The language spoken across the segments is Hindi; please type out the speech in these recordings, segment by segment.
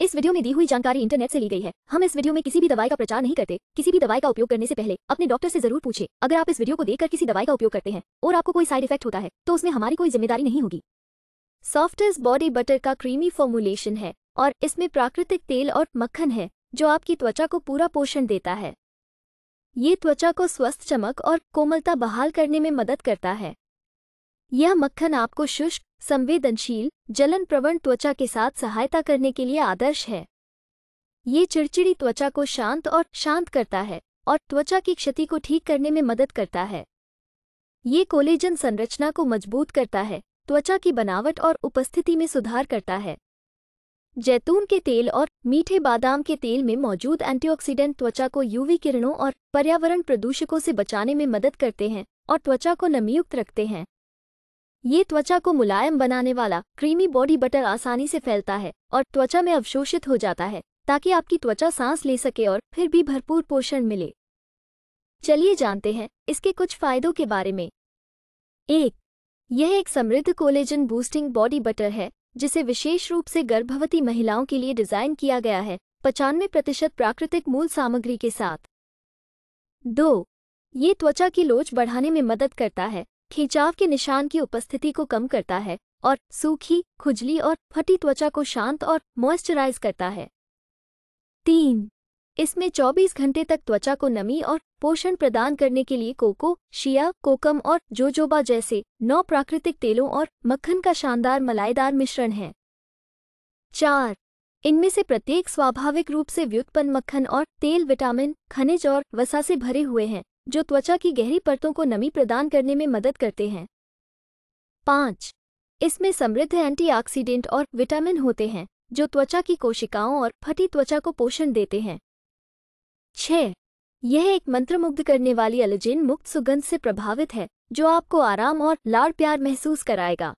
इस वीडियो में दी हुई जानकारी इंटरनेट से ली गई है हम इस वीडियो में किसी भी दवाई का प्रचार नहीं करते किसी भी दवाई का उपयोग करने से पहले अपने डॉक्टर से जरूर पूछे अगर आप इस वीडियो को देखकर किसी दवाई का उपयोग करते हैं और आपको कोई साइड इफेक्ट होता है तो उसमें हमारी कोई जिम्मेदारी नहीं होगी सॉफ्टेस्ट बॉडी बटर का क्रीमी फॉर्मुलेशन है और इसमें प्राकृतिक तेल और मक्खन है जो आपकी त्वचा को पूरा पोषण देता है ये त्वचा को स्वस्थ चमक और कोमलता बहाल करने में मदद करता है यह मक्खन आपको शुष्क संवेदनशील जलन प्रवण त्वचा के साथ सहायता करने के लिए आदर्श है ये चिड़चिड़ी त्वचा को शांत और शांत करता है और त्वचा की क्षति को ठीक करने में मदद करता है ये कोलेजन संरचना को मजबूत करता है त्वचा की बनावट और उपस्थिति में सुधार करता है जैतून के तेल और मीठे बादाम के तेल में मौजूद एंटीऑक्सीडेंट त्वचा को यूवी किरणों और पर्यावरण प्रदूषकों से बचाने में मदद करते हैं और त्वचा को नमीयुक्त रखते हैं ये त्वचा को मुलायम बनाने वाला क्रीमी बॉडी बटर आसानी से फैलता है और त्वचा में अवशोषित हो जाता है ताकि आपकी त्वचा सांस ले सके और फिर भी भरपूर पोषण मिले चलिए जानते हैं इसके कुछ फायदों के बारे में एक यह एक समृद्ध कोलेजन बूस्टिंग बॉडी बटर है जिसे विशेष रूप से गर्भवती महिलाओं के लिए डिजाइन किया गया है पचानवे प्रतिशत प्राकृतिक मूल सामग्री के साथ दो ये त्वचा की लोच बढ़ाने में मदद करता है खिंचाव के निशान की उपस्थिति को कम करता है और सूखी खुजली और फटी त्वचा को शांत और मॉइस्चराइज करता है तीन इसमें 24 घंटे तक त्वचा को नमी और पोषण प्रदान करने के लिए कोको शिया कोकम और जोजोबा जैसे नौ प्राकृतिक तेलों और मक्खन का शानदार मलाईदार मिश्रण है चार इनमें से प्रत्येक स्वाभाविक रूप से व्युत्पन्न मक्खन और तेल विटामिन खनिज और वसा से भरे हुए हैं जो त्वचा की गहरी परतों को नमी प्रदान करने में मदद करते हैं पाँच इसमें समृद्ध एंटीऑक्सीडेंट और विटामिन होते हैं जो त्वचा की कोशिकाओं और फटी त्वचा को पोषण देते हैं छ यह एक मंत्रमुग्ध करने वाली एलोजेन मुक्त सुगंध से प्रभावित है जो आपको आराम और लाड़ प्यार महसूस कराएगा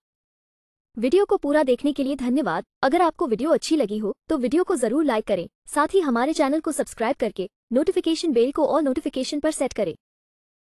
वीडियो को पूरा देखने के लिए धन्यवाद अगर आपको वीडियो अच्छी लगी हो तो वीडियो को जरूर लाइक करें साथ ही हमारे चैनल को सब्सक्राइब करके नोटिफिकेशन बेल को और नोटिफिकेशन पर सेट करें